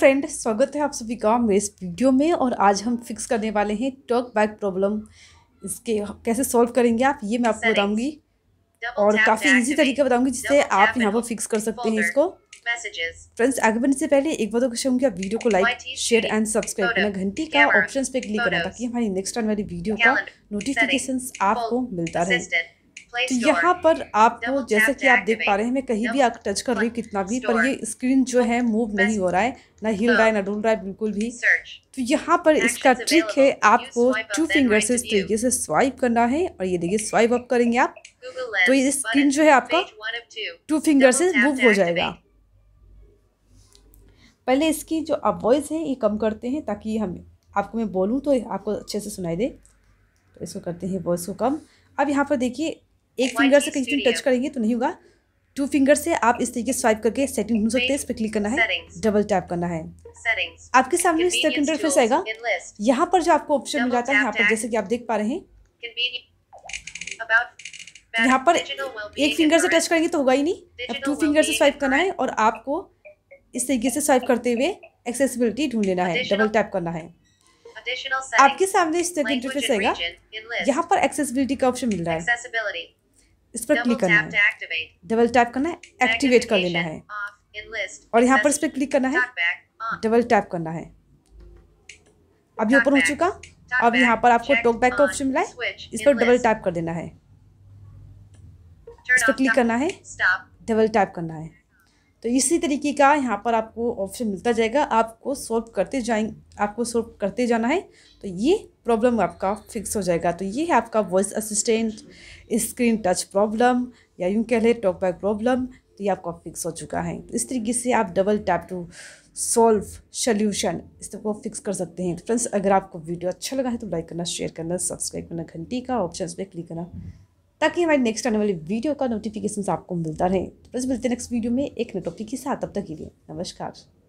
friend स्वागत है आप सभी का मेरे इस वीडियो में और आज हम फिक्स करने वाले हैं टॉक बैक प्रॉब्लम इसके कैसे सॉल्व करेंगे आप ये मैं आपको बताऊंगी और काफ़ी इजी तरीका बताऊंगी जिससे आप यहाँ पर फिक्स कर सकते हैं इसको फ्रेंड्स आगे बढ़ने से पहले एक तो क्वेश्चन होंगे आप वीडियो को लाइक शेयर एंड सब्सक्राइब करना घंटी का ऑप्शन पे क्लिक करना ताकि हमारी नेक्स्ट आने वाली वीडियो का नोटिफिकेशन आपको मिलता रहे तो यहाँ पर आपको जैसे कि आप देख पा रहे हैं मैं कहीं भी टच कर रही हूँ कितना भी पर ये स्क्रीन जो है मूव नहीं हो रहा है ना हिल रहा है ना डुल रहा है बिल्कुल भी तो यहाँ पर इसका ट्रिक है आपको टू फिंगर से इस तरीके से स्वाइप करना है और ये देखिए स्वाइप अप करेंगे आप तो ये स्क्रीन जो है आपका टू फिंगर से मूव हो जाएगा पहले इसकी जो आप वॉइस है ये कम करते हैं ताकि हम आपको मैं बोलूँ तो आपको अच्छे से सुनाई दे तो इसको करते हैं वॉइस को कम अब यहाँ पर देखिए एक फिंगर से कहीं टच करेंगे तो नहीं होगा टू फिंगर से आप इस तरीके स्वाइप करके सेटिंग ढूंढ सकते हैं इस पर क्लिक करना है डबल टैप करना है आपके सामने इस तरह इंटरफेस आएगा यहाँ पर जो आपको ऑप्शन मिल जाता है यहाँ पर जैसे कि आप देख पा रहे हैं यहाँ पर एक फिंगर से टच करेंगे तो होगा ही नहीं अब टू फिंगर से स्वाइप करना है और आपको इस तरीके से स्वाइप करते हुए एक्सेसिबिलिटी ढूंढ लेना है डबल टैप करना है आपके सामने इस तरह इंटरफेस आएगा यहाँ पर एक्सेसिबिलिटी का ऑप्शन मिल रहा है इस पर क्लिक करना है डबल टैप करना है एक्टिवेट कर लेना है और यहाँ पर इस पर क्लिक करना है डबल टैप करना है अब ऊपर हो चुका अब यहाँ पर आपको टॉक बैक का ऑप्शन मिला है इस पर डबल टैप कर देना है इस पर क्लिक करना है डबल टैप करना है तो इसी तरीके का यहाँ पर आपको ऑप्शन मिलता जाएगा आपको सॉल्व करते जाए आपको सॉल्व करते जाना है तो ये प्रॉब्लम आपका फिक्स हो जाएगा तो ये है आपका voice assistant screen touch problem या यूँ कह लें टॉक बैक प्रॉब्लम तो ये आपका फिक्स हो चुका है तो इस तरीके से आप double tap to solve solution इस तरह को फिक्स कर सकते हैं तो फ्रेंड्स अगर आपको वीडियो अच्छा लगा है तो लाइक करना शेयर करना सब्सक्राइब करना घंटी का ऑप्शन पर क्लिक करना ताकि हमारे नेक्स्ट आने वाले वीडियो का नोटिफिकेशन आपको मिलता रहे तो बस मिलते हैं नेक्स्ट वीडियो में एक नए टॉपिक के साथ अब तक के लिए नमस्कार